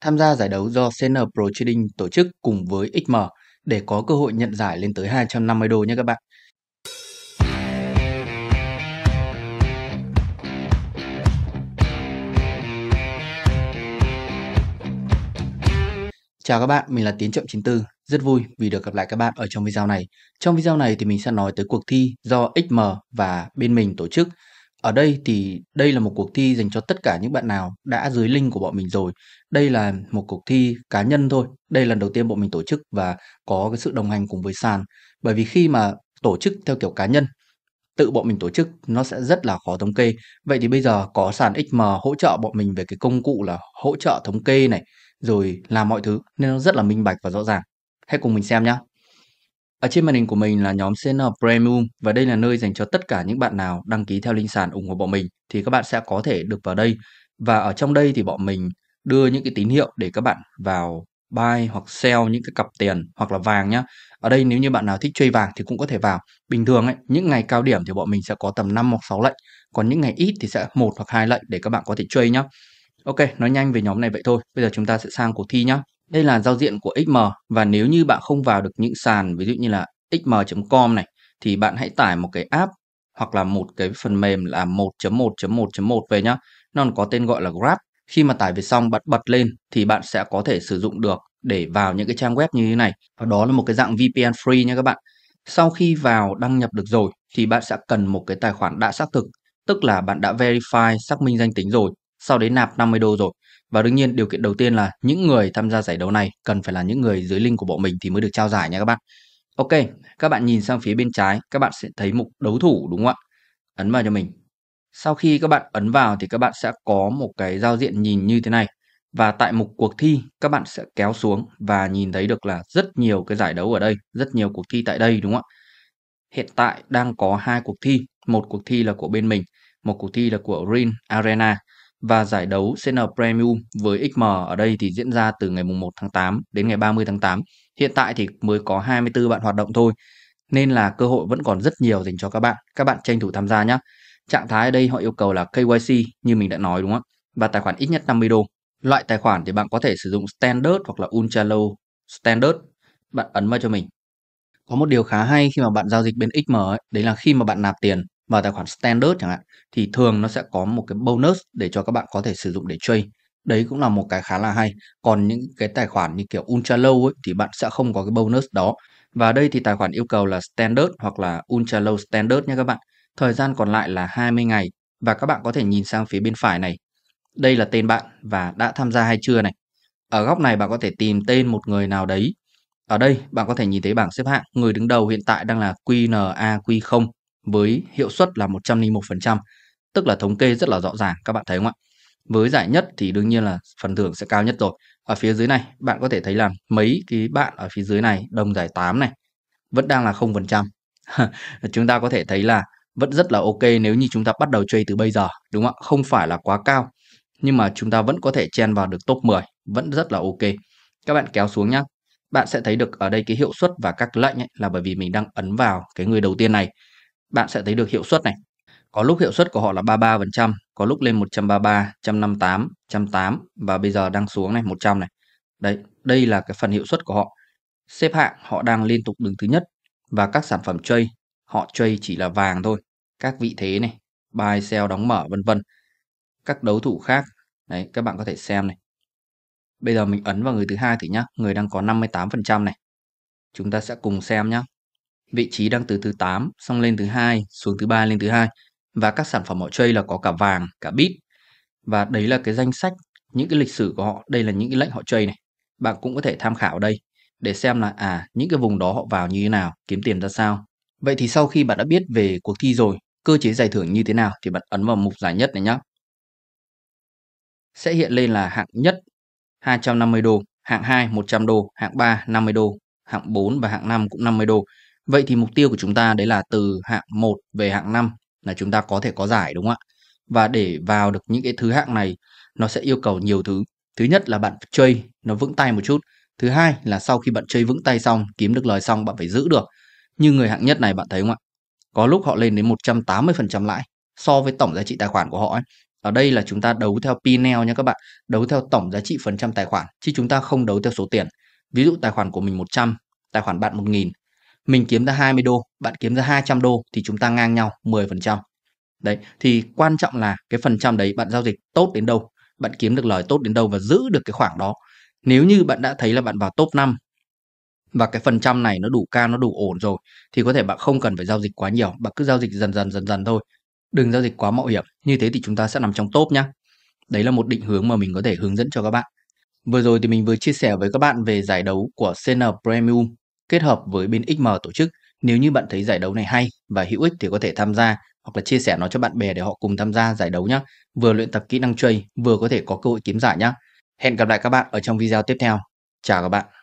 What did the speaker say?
tham gia giải đấu do CN Pro Trading tổ chức cùng với XM để có cơ hội nhận giải lên tới 250 đô nhé các bạn. Chào các bạn, mình là Tiến Trọng 94. Rất vui vì được gặp lại các bạn ở trong video này. Trong video này thì mình sẽ nói tới cuộc thi do XM và bên mình tổ chức ở đây thì đây là một cuộc thi dành cho tất cả những bạn nào đã dưới link của bọn mình rồi. Đây là một cuộc thi cá nhân thôi. Đây là lần đầu tiên bọn mình tổ chức và có cái sự đồng hành cùng với sàn. Bởi vì khi mà tổ chức theo kiểu cá nhân, tự bọn mình tổ chức nó sẽ rất là khó thống kê. Vậy thì bây giờ có sàn XM hỗ trợ bọn mình về cái công cụ là hỗ trợ thống kê này, rồi làm mọi thứ nên nó rất là minh bạch và rõ ràng. Hãy cùng mình xem nhé. Ở trên màn hình của mình là nhóm CN Premium và đây là nơi dành cho tất cả những bạn nào đăng ký theo linh sản ủng hộ bọn mình thì các bạn sẽ có thể được vào đây. Và ở trong đây thì bọn mình đưa những cái tín hiệu để các bạn vào buy hoặc sell những cái cặp tiền hoặc là vàng nhá. Ở đây nếu như bạn nào thích chơi vàng thì cũng có thể vào. Bình thường ấy, những ngày cao điểm thì bọn mình sẽ có tầm 5 hoặc 6 lệnh, còn những ngày ít thì sẽ một hoặc hai lệnh để các bạn có thể chơi nhá. Ok, nói nhanh về nhóm này vậy thôi. Bây giờ chúng ta sẽ sang cuộc thi nhá. Đây là giao diện của XM và nếu như bạn không vào được những sàn ví dụ như là xm.com này thì bạn hãy tải một cái app hoặc là một cái phần mềm là 1.1.1.1 về nhá. Nó còn có tên gọi là Grab. Khi mà tải về xong bạn bật lên thì bạn sẽ có thể sử dụng được để vào những cái trang web như thế này và đó là một cái dạng VPN free nha các bạn. Sau khi vào đăng nhập được rồi thì bạn sẽ cần một cái tài khoản đã xác thực, tức là bạn đã verify xác minh danh tính rồi sau đấy nạp 50 đô rồi. Và đương nhiên điều kiện đầu tiên là những người tham gia giải đấu này cần phải là những người dưới link của bọn mình thì mới được trao giải nha các bạn. Ok, các bạn nhìn sang phía bên trái, các bạn sẽ thấy mục đấu thủ đúng không ạ? Ấn vào cho mình. Sau khi các bạn ấn vào thì các bạn sẽ có một cái giao diện nhìn như thế này. Và tại mục cuộc thi, các bạn sẽ kéo xuống và nhìn thấy được là rất nhiều cái giải đấu ở đây, rất nhiều cuộc thi tại đây đúng không ạ? Hiện tại đang có hai cuộc thi, một cuộc thi là của bên mình, một cuộc thi là của Green Arena và giải đấu CN Premium với XM ở đây thì diễn ra từ ngày 1 tháng 8 đến ngày 30 tháng 8. Hiện tại thì mới có 24 bạn hoạt động thôi nên là cơ hội vẫn còn rất nhiều dành cho các bạn. Các bạn tranh thủ tham gia nhé. Trạng thái ở đây họ yêu cầu là KYC như mình đã nói đúng không ạ? Và tài khoản ít nhất 50 đô. Loại tài khoản thì bạn có thể sử dụng Standard hoặc là Ultra Low Standard. Bạn ấn vào cho mình. Có một điều khá hay khi mà bạn giao dịch bên XM ấy, đấy là khi mà bạn nạp tiền và tài khoản standard chẳng hạn thì thường nó sẽ có một cái bonus để cho các bạn có thể sử dụng để trade đấy cũng là một cái khá là hay còn những cái tài khoản như kiểu ultra low ấy, thì bạn sẽ không có cái bonus đó và đây thì tài khoản yêu cầu là standard hoặc là ultra low standard nha các bạn thời gian còn lại là 20 ngày và các bạn có thể nhìn sang phía bên phải này đây là tên bạn và đã tham gia hay chưa này ở góc này bạn có thể tìm tên một người nào đấy ở đây bạn có thể nhìn thấy bảng xếp hạng người đứng đầu hiện tại đang là QNAQ0 với hiệu suất là 101%, tức là thống kê rất là rõ ràng các bạn thấy không ạ? Với giải nhất thì đương nhiên là phần thưởng sẽ cao nhất rồi. Ở phía dưới này, bạn có thể thấy là mấy cái bạn ở phía dưới này, đồng giải 8 này, vẫn đang là 0%. chúng ta có thể thấy là vẫn rất là ok nếu như chúng ta bắt đầu chơi từ bây giờ, đúng không ạ? Không phải là quá cao, nhưng mà chúng ta vẫn có thể chen vào được top 10, vẫn rất là ok. Các bạn kéo xuống nhá Bạn sẽ thấy được ở đây cái hiệu suất và các lệnh ấy, là bởi vì mình đang ấn vào cái người đầu tiên này bạn sẽ thấy được hiệu suất này. Có lúc hiệu suất của họ là 33%, có lúc lên 133, 158, 108 và bây giờ đang xuống này 100 này. Đấy, đây là cái phần hiệu suất của họ. Xếp hạng họ đang liên tục đứng thứ nhất và các sản phẩm trade, họ trade chỉ là vàng thôi. Các vị thế này, buy sell đóng mở vân vân. Các đấu thủ khác, đấy các bạn có thể xem này. Bây giờ mình ấn vào người thứ hai thì nhá, người đang có 58% này. Chúng ta sẽ cùng xem nhá vị trí đang từ thứ 8 xong lên thứ hai xuống thứ ba lên thứ hai và các sản phẩm họ chơi là có cả vàng cả bit và đấy là cái danh sách những cái lịch sử của họ đây là những cái lệnh họ chơi này bạn cũng có thể tham khảo ở đây để xem là à những cái vùng đó họ vào như thế nào kiếm tiền ra sao vậy thì sau khi bạn đã biết về cuộc thi rồi cơ chế giải thưởng như thế nào thì bạn ấn vào mục giải nhất này nhé sẽ hiện lên là hạng nhất 250 đô, hạng 2 100 đô, hạng 3 50 đô, hạng 4 và hạng 5 cũng 50 đô Vậy thì mục tiêu của chúng ta đấy là từ hạng 1 về hạng 5 là chúng ta có thể có giải đúng không ạ? Và để vào được những cái thứ hạng này nó sẽ yêu cầu nhiều thứ. Thứ nhất là bạn chơi nó vững tay một chút. Thứ hai là sau khi bạn chơi vững tay xong, kiếm được lời xong bạn phải giữ được. Như người hạng nhất này bạn thấy không ạ? Có lúc họ lên đến 180% lãi so với tổng giá trị tài khoản của họ ấy. Ở đây là chúng ta đấu theo pnl e nha các bạn, đấu theo tổng giá trị phần trăm tài khoản chứ chúng ta không đấu theo số tiền. Ví dụ tài khoản của mình 100, tài khoản bạn 1000 mình kiếm ra 20 đô, bạn kiếm ra 200 đô thì chúng ta ngang nhau 10%. Đấy, thì quan trọng là cái phần trăm đấy bạn giao dịch tốt đến đâu, bạn kiếm được lời tốt đến đâu và giữ được cái khoảng đó. Nếu như bạn đã thấy là bạn vào top 5 và cái phần trăm này nó đủ cao, nó đủ ổn rồi thì có thể bạn không cần phải giao dịch quá nhiều, bạn cứ giao dịch dần dần dần dần thôi. Đừng giao dịch quá mạo hiểm, như thế thì chúng ta sẽ nằm trong top nhá. Đấy là một định hướng mà mình có thể hướng dẫn cho các bạn. Vừa rồi thì mình vừa chia sẻ với các bạn về giải đấu của CN Premium kết hợp với bên XM tổ chức. Nếu như bạn thấy giải đấu này hay và hữu ích thì có thể tham gia hoặc là chia sẻ nó cho bạn bè để họ cùng tham gia giải đấu nhé. Vừa luyện tập kỹ năng chơi, vừa có thể có cơ hội kiếm giải nhé. Hẹn gặp lại các bạn ở trong video tiếp theo. Chào các bạn.